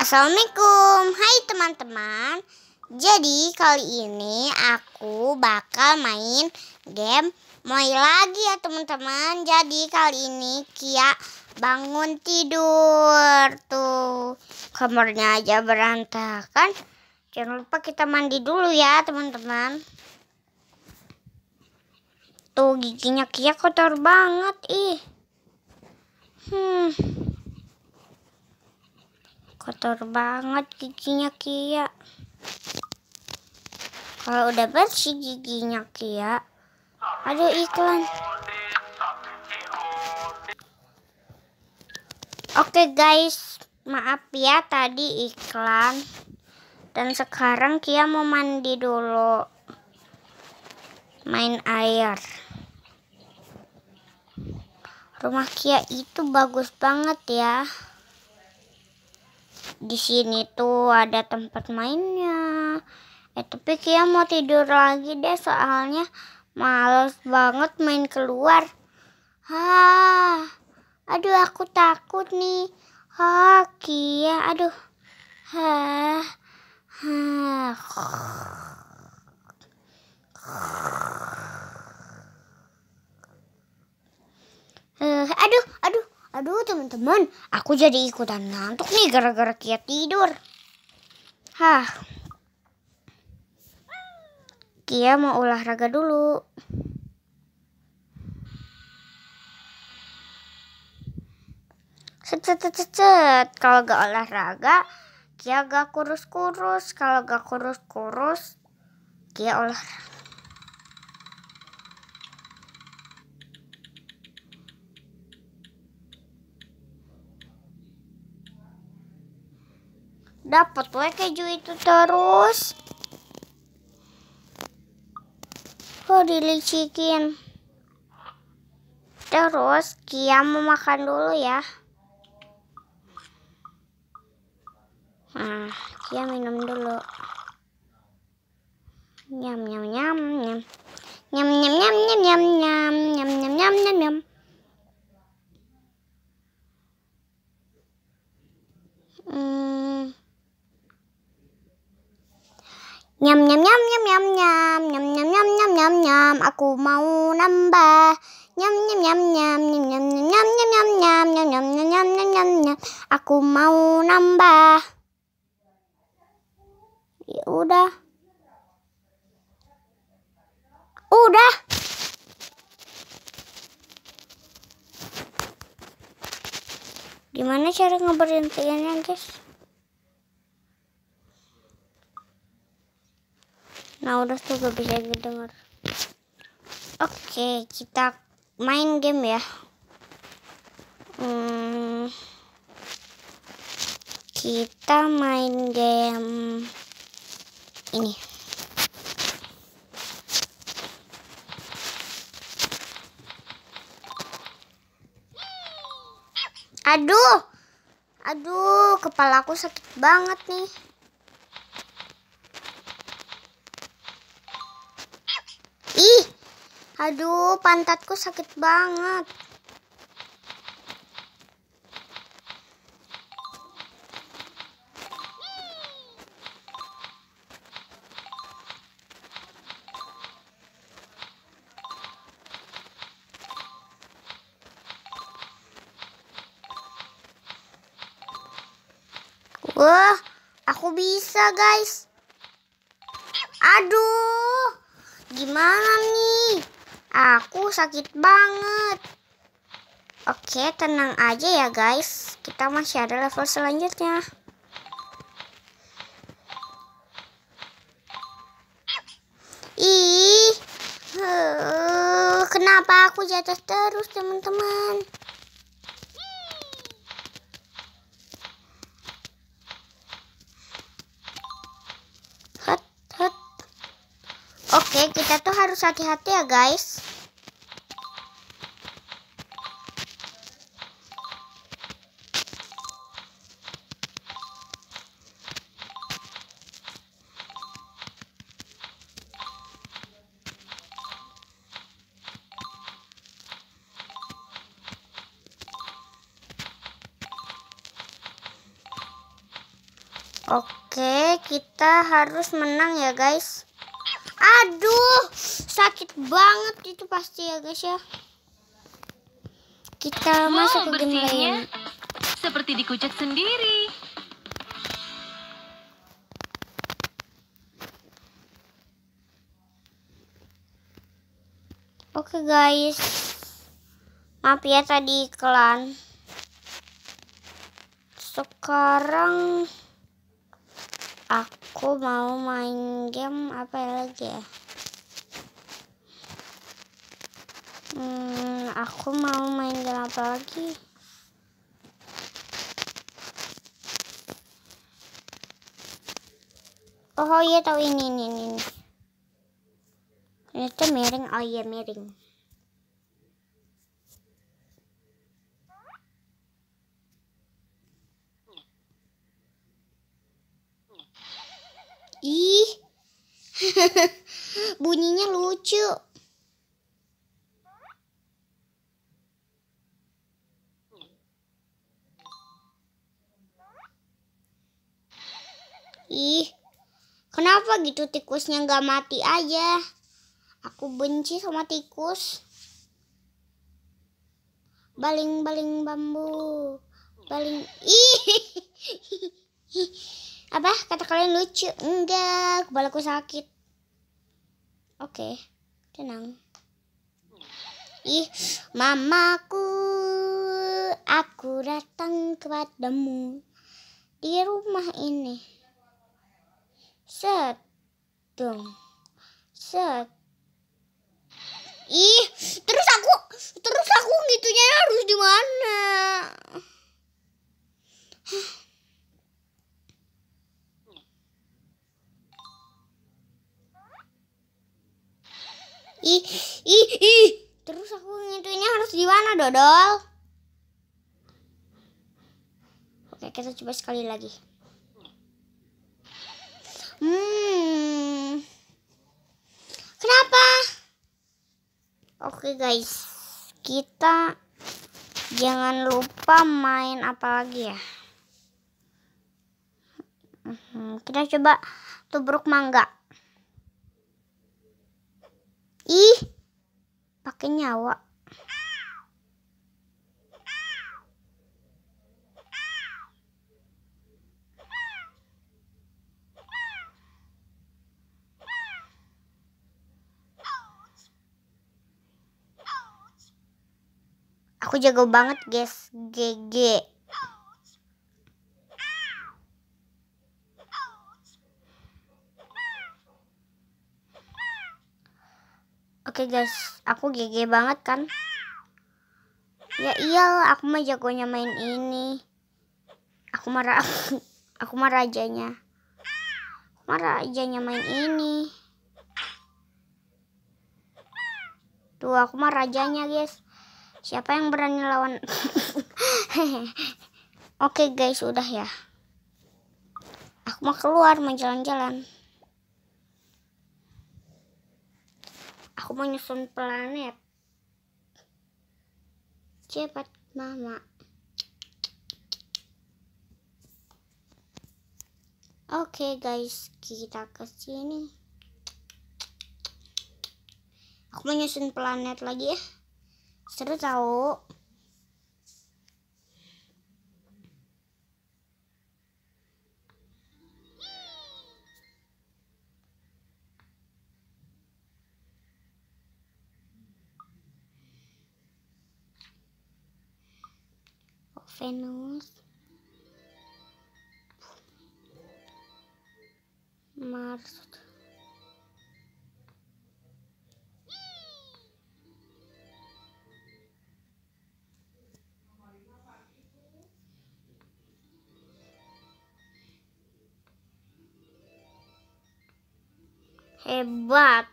Assalamualaikum, hai teman-teman. Jadi kali ini aku bakal main game Moi lagi ya teman-teman. Jadi kali ini Kia bangun tidur tuh kamarnya aja berantakan. Jangan lupa kita mandi dulu ya teman-teman. Tuh giginya Kia kotor banget ih. Hmm kotor banget giginya Kia kalau udah bersih giginya Kia aduh iklan oke guys maaf ya tadi iklan dan sekarang Kia mau mandi dulu main air rumah Kia itu bagus banget ya di sini tuh ada tempat mainnya eh tapi Kia mau tidur lagi deh soalnya males banget main keluar Ha. aduh aku takut nih Ha Kia aduh Hah. Hah. Uh, aduh, aduh, Aduh teman-teman, aku jadi ikutan ngantuk nih gara-gara kia tidur. Hah. Kia mau olahraga dulu. Cet, cet, cet, cet. Kalau gak olahraga, Kia gak kurus-kurus. Kalau gak kurus-kurus, Kia olahraga. dapat gue keju itu terus oh dilicikin terus Kia mau makan dulu ya Nyam nyam nyam nyam nyam nyam nyam nyam nyam nyam nyam nyam aku mau nambah nyam nyam nyam nyam nyam nyam nyam nyam nyam nyam nyam nyam nyam nyam nyam nyam nyam nyam aku mau nambah ya udah udah gimana cara ngeberhentiinnya guys Nah udah tuh gak bisa kedenger. Oke kita main game ya. Hmm, kita main game ini. Aduh, aduh, kepalaku sakit banget nih. Ih, aduh pantatku sakit banget. Wah, aku bisa guys. Aduh gimana nih? Aku sakit banget. Oke, tenang aja ya guys. Kita masih ada level selanjutnya. Ih, eh, kenapa aku jatuh terus teman-teman? Oke, kita tuh harus hati-hati ya guys. Oke, kita harus menang ya guys. Aduh, sakit banget itu pasti ya guys ya. Kita wow, masuk ke game Seperti dikucek sendiri. Oke okay, guys. Maaf ya tadi iklan. Sekarang aku aku mau main game apa lagi ya hmm, aku mau main game apa lagi oh iya tahu ini ini ini itu miring oh iya miring Ih, bunyinya lucu. Ih, kenapa gitu tikusnya nggak mati aja? Aku benci sama tikus. Baling-baling bambu. Baling. Ih. apa kata kalian lucu enggak kepalaku sakit oke okay. tenang ih mamaku aku datang kepadamu di rumah ini dong set ih terus aku terus aku gitunya harus di mana ih ih ih terus aku ngintuinnya harus di mana dodol oke kita coba sekali lagi hmm kenapa oke guys kita jangan lupa main apa lagi ya hmm, kita coba tubruk mangga Ih, pakai nyawa. Aku jago banget, guys. GG. Oke okay, guys, aku GG banget kan? Ya iyalah, aku mah jagonya main ini. Aku marah aku marah rajanya. Aku Marah rajanya main ini. Tuh, aku mah rajanya, guys. Siapa yang berani lawan? Oke, okay, guys, udah ya. Aku mau keluar, mau jalan-jalan. Aku mau nyusun planet. Cepat, Mama. Oke okay, guys, kita ke sini. Aku mau nyusun planet lagi ya. Seru tau phenols Mars. a bat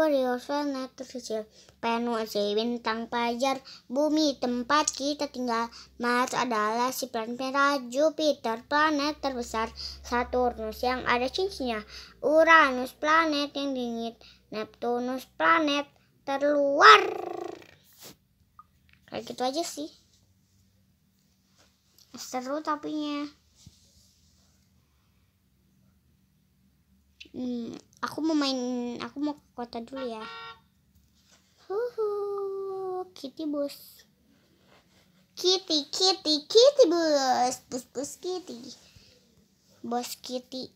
kuriosa nah, kecil ya, Penuh si bintang pajar Bumi tempat kita tinggal Mars adalah si planet merah Jupiter planet terbesar Saturnus yang ada cincinnya Uranus planet yang dingin Neptunus planet terluar Kayak gitu aja sih Seru tapi nya Hmm aku mau main aku mau ke kota dulu ya Huhu, kitty bus kitty kitty kitty bus bus bus kitty bos kitty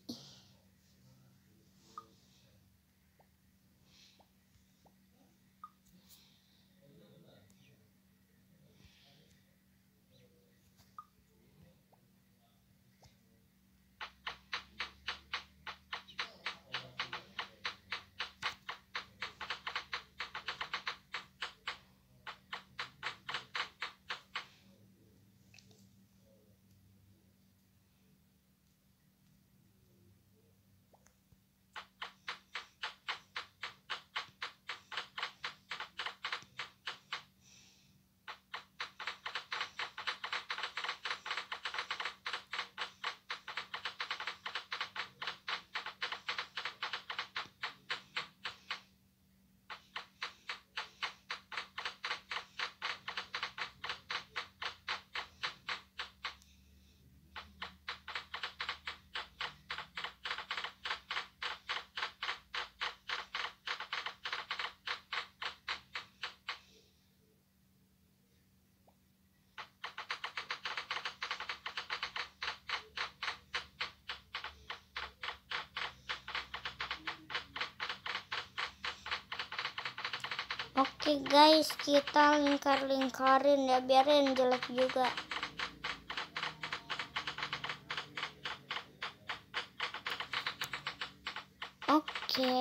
Oke guys, kita lingkar-lingkarin ya, biarin jelek juga. Oke.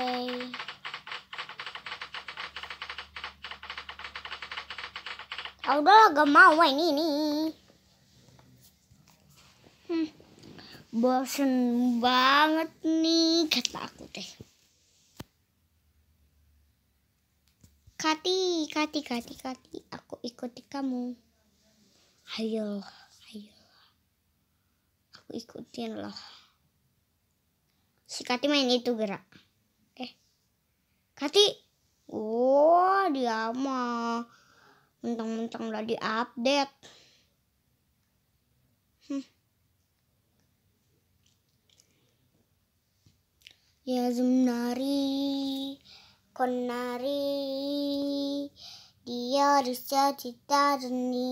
Aduh udah gak mau ini nih. Hmm, bosen banget nih kata aku teh. Kati, Kati, Kati, Kati, aku ikuti kamu. Ayo, ayo. Aku ikutin loh. Si Kati main itu gerak. Eh, Kati. Oh, dia mah mentang-mentang udah update. Hmm. Ya Zumnari konari dia cita citarni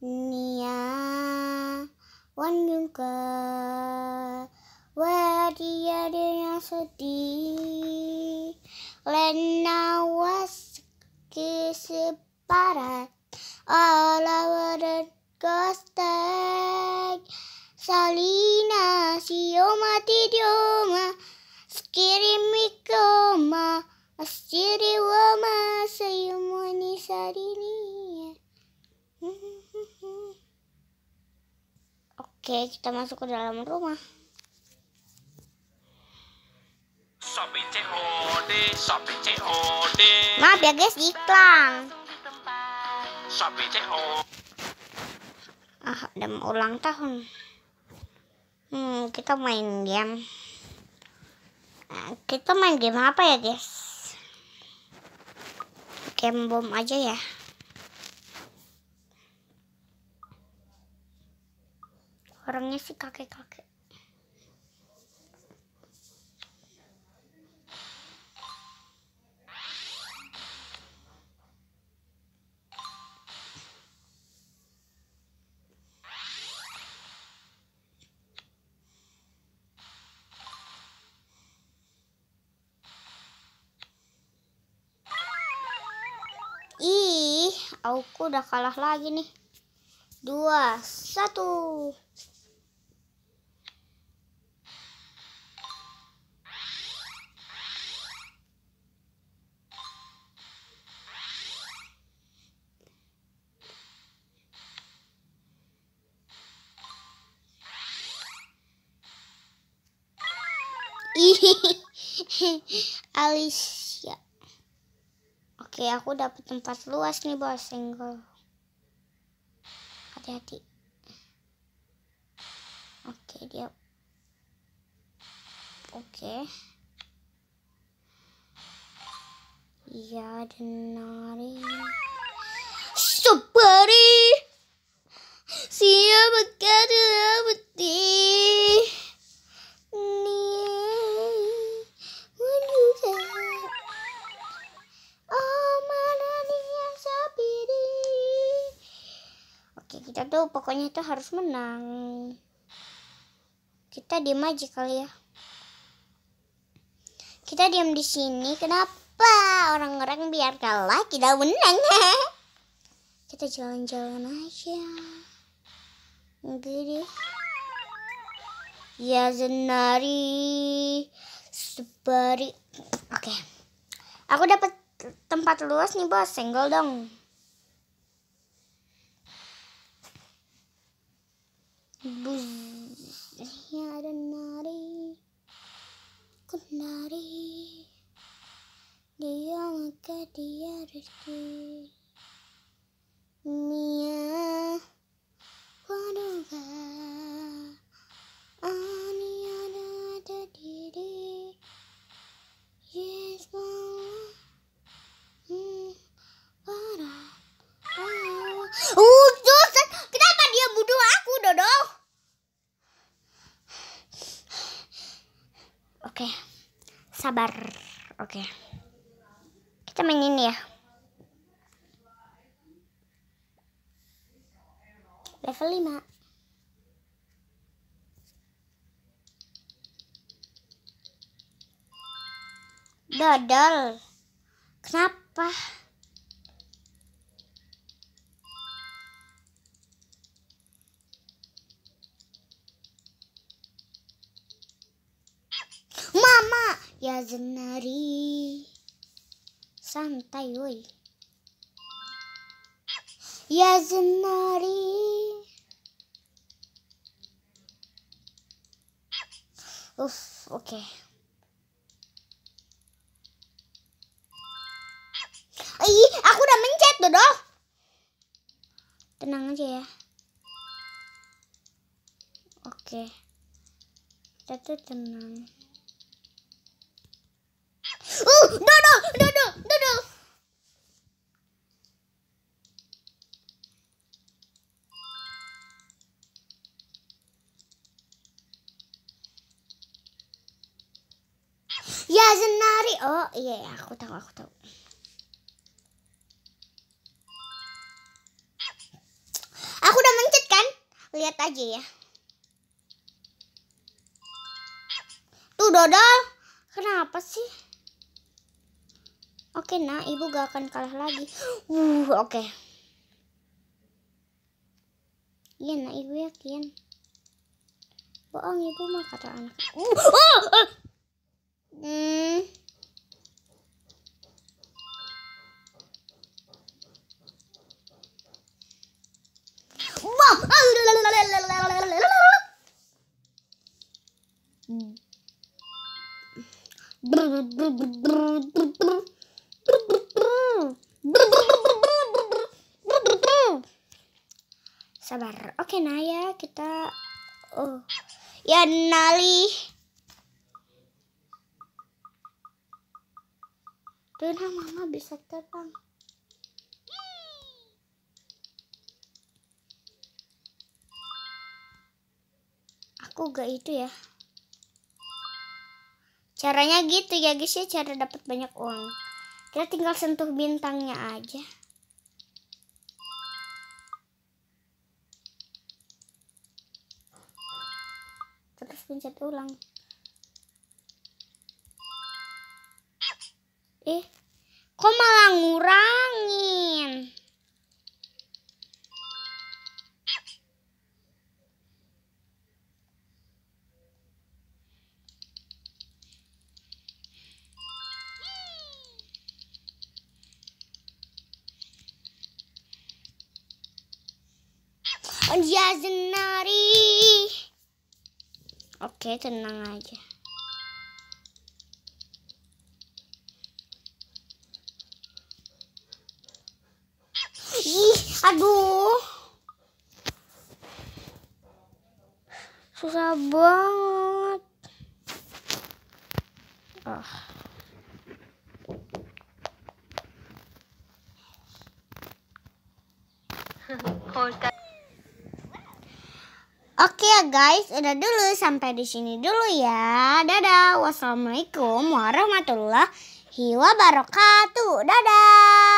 nia wanyung ke dia dia sedih lena was kiseparat ala wadat kostek salina sioma tidioma Askirimikoma Askiri wama sayumani sarini Oke kita masuk ke dalam rumah Sopi COD, Sopi COD Maaf ya guys iklan Sopi COD Ah udah ulang tahun Hmm kita main game kita main game apa ya guys game bom aja ya orangnya sih kakek-kakek Aku udah kalah lagi nih. Dua, satu. Alice Oke, aku dapat tempat luas nih, bos. Single. Hati-hati. Oke, dia. Oke. Iya, denari. Superi. Siapa kata putih? Ini. tuh pokoknya itu harus menang kita diem aja kali ya kita diam di sini kenapa orang-orang biar kalah kita menang kita jalan-jalan aja deh ya senari sebari oke okay. aku dapat tempat luas nih bos senggol dong 不是。Kita main ini ya. Level 5. Dodol. Kenapa? Mama, ya zenari santai woi ya zenari uff oke okay. Ih, aku udah mencet tuh dodoh. Tenang aja ya. Oke. Okay. tenang. duduk. Ya senari. Oh iya, yeah, aku tahu, aku tahu. Aku udah mencet kan? Lihat aja ya. Tuh dodol. Kenapa sih? Oke, okay, nah, ibu gak akan kalah lagi. Uh, oke. Okay. Iya, nah, ibu yakin. Bohong ibu mah kata anak. Uh, oh, oh. Hmm. Brr, brr, brr, brr, brr. Iya, kita oh ya nali Tuna mama bisa terbang aku gak itu ya caranya gitu ya guys ya cara dapat banyak uang kita tinggal sentuh bintangnya aja terus pencet ulang eh kok malah ngurangin On Yazinari. Oke, tenang aja. Ih, aduh. Susah banget. Ah. Oh. ya guys, udah dulu sampai di sini dulu ya. Dadah. Wassalamualaikum warahmatullahi wabarakatuh. Dadah.